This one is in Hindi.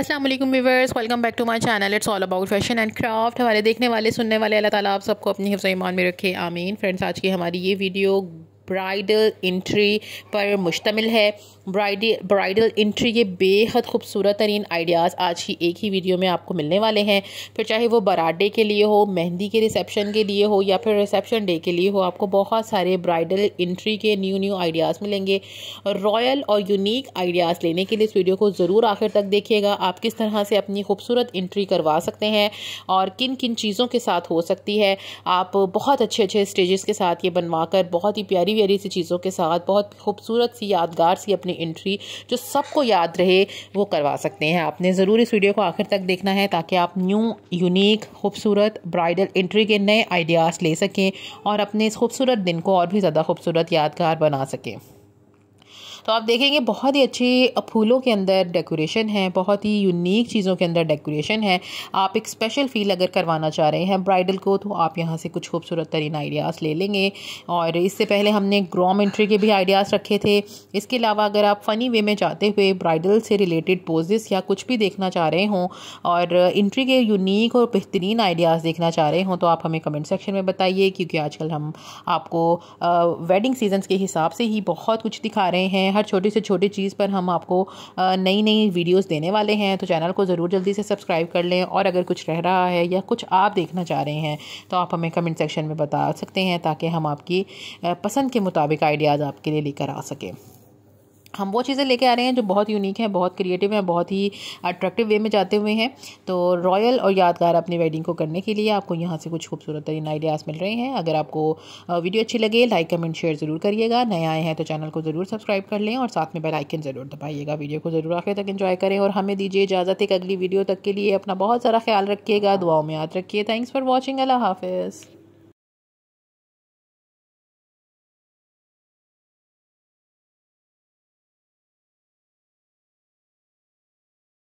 अस्सलाम वालेकुम welcome back to my channel it's all about fashion and craft हमारे देखने वाले सुनने वाले अल्लाह ताला आप सबको अपनी हिफ्ज़ ईमान में रखे आमीन फ्रेंड्स आज की हमारी ये वीडियो ब्राइडल इंट्री पर मुश्तमिल है ब्राइडल ब्राइडल इंट्री ये बेहद खूबसूरत तरीन आइडियाज़ आज ही एक ही वीडियो में आपको मिलने वाले हैं फिर चाहे वो बराडे के लिए हो मेहंदी के रिसेप्शन के लिए हो या फिर रिसेप्शन डे के लिए हो आपको बहुत सारे ब्राइडल इंट्री के न्यू न्यू आइडियाज़ मिलेंगे रॉयल और यूनिक आइडियाज़ लेने के लिए इस वीडियो को ज़रूर आखिर तक देखिएगा आप किस तरह से अपनी खूबसूरत इंट्री करवा सकते हैं और किन किन चीज़ों के साथ हो सकती है आप बहुत अच्छे अच्छे स्टेज़ के साथ ये बनवा कर बहुत ही प्यारी प्यारी प्यारी सी चीज़ों के साथ बहुत खूबसूरत सी यादगार सी अपनी एंट्री जो सबको याद रहे वो करवा सकते हैं आपने ज़रूर इस वीडियो को आखिर तक देखना है ताकि आप न्यू यूनिक खूबसूरत ब्राइडल एंट्री के नए आइडियाज़ ले सकें और अपने इस खूबसूरत दिन को और भी ज़्यादा खूबसूरत यादगार बना सकें तो आप देखेंगे बहुत ही अच्छी फूलों के अंदर डेकोरेशन है बहुत ही यूनिक चीज़ों के अंदर डेकोरेशन है आप एक स्पेशल फील अगर करवाना चाह रहे हैं ब्राइडल को तो आप यहाँ से कुछ खूबसूरत तरीन आइडियाज़ ले लेंगे और इससे पहले हमने ग्रॉम एंट्री के भी आइडियाज़ रखे थे इसके अलावा अगर आप फ़नी वे में जाते हुए ब्राइडल से रिलेटेड पोजेस या कुछ भी देखना चाह रहे हों और इंट्री के यूनिक और बेहतरीन आइडियाज़ देखना चाह रहे हों तो आप हमें कमेंट सेक्शन में बताइए क्योंकि आजकल हम आपको वेडिंग सीजन के हिसाब से ही बहुत कुछ दिखा रहे हैं हर छोटी से छोटी चीज़ पर हम आपको नई नई वीडियोस देने वाले हैं तो चैनल को ज़रूर जल्दी से सब्सक्राइब कर लें और अगर कुछ रह रहा है या कुछ आप देखना चाह रहे हैं तो आप हमें कमेंट सेक्शन में बता सकते हैं ताकि हम आपकी पसंद के मुताबिक आइडियाज़ आपके लिए लेकर आ सकें हम वो चीज़ें लेके आ रहे हैं जो बहुत यूनिक हैं बहुत क्रिएटिव हैं बहुत ही अट्रैक्टिव वे में जाते हुए हैं तो रॉयल और यादगार अपनी वेडिंग को करने के लिए आपको यहाँ से कुछ खूबसूरत तरीन आइडियाज़ मिल रहे हैं अगर आपको वीडियो अच्छी लगे लाइक कमेंट शेयर ज़रूर करिएगा नए आए हैं तो चैनल को ज़रूर सब्सक्राइब कर लें और साथ में बेलाइकन ज़रूर दबाइएगा वीडियो को ज़रूर आखिर तक इन्जॉय करें और हमें दीजिए इजाज़त एक अगली वीडियो तक के लिए अपना बहुत सारा ख्याल रखिएगा दुआओं में याद रखिए थैंक्स फॉर वॉचिंग अल्लाह हाफिज़